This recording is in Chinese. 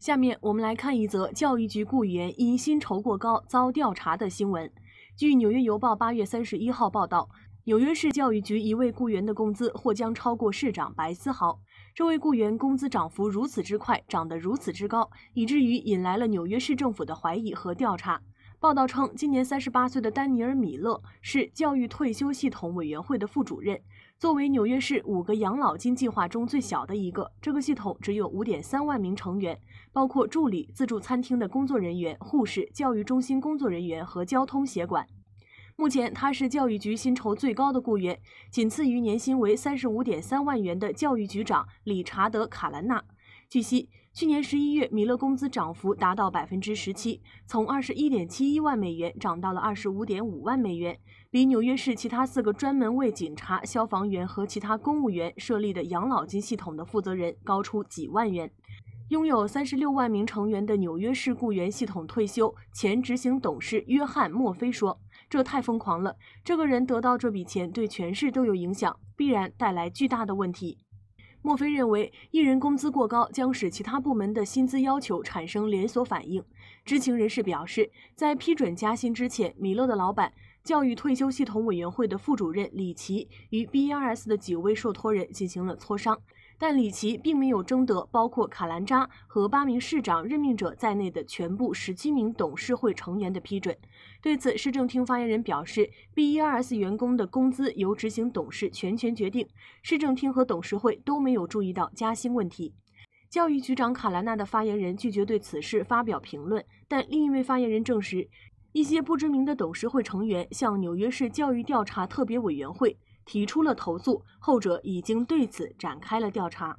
下面我们来看一则教育局雇员因薪酬过高遭调查的新闻。据《纽约邮报》八月三十一号报道，纽约市教育局一位雇员的工资或将超过市长白思豪。这位雇员工资涨幅如此之快，涨得如此之高，以至于引来了纽约市政府的怀疑和调查。报道称，今年三十八岁的丹尼尔·米勒是教育退休系统委员会的副主任。作为纽约市五个养老金计划中最小的一个，这个系统只有五点三万名成员，包括助理、自助餐厅的工作人员、护士、教育中心工作人员和交通协管。目前，他是教育局薪酬最高的雇员，仅次于年薪为三十五点三万元的教育局长理查德·卡兰纳。据悉。去年十一月，米勒工资涨幅达到百分之十七，从二十一点七一万美元涨到了二十五点五万美元，比纽约市其他四个专门为警察、消防员和其他公务员设立的养老金系统的负责人高出几万元。拥有三十六万名成员的纽约市雇员系统退休前执行董事约翰·墨菲说：“这太疯狂了，这个人得到这笔钱对全市都有影响，必然带来巨大的问题。”墨菲认为，艺人工资过高将使其他部门的薪资要求产生连锁反应。知情人士表示，在批准加薪之前，米勒的老板。教育退休系统委员会的副主任李奇与 BRS 的几位受托人进行了磋商，但李奇并没有征得包括卡兰扎和八名市长任命者在内的全部十七名董事会成员的批准。对此，市政厅发言人表示，BRS 员工的工资由执行董事全权决定，市政厅和董事会都没有注意到加薪问题。教育局长卡兰纳的发言人拒绝对此事发表评论，但另一位发言人证实。一些不知名的董事会成员向纽约市教育调查特别委员会提出了投诉，后者已经对此展开了调查。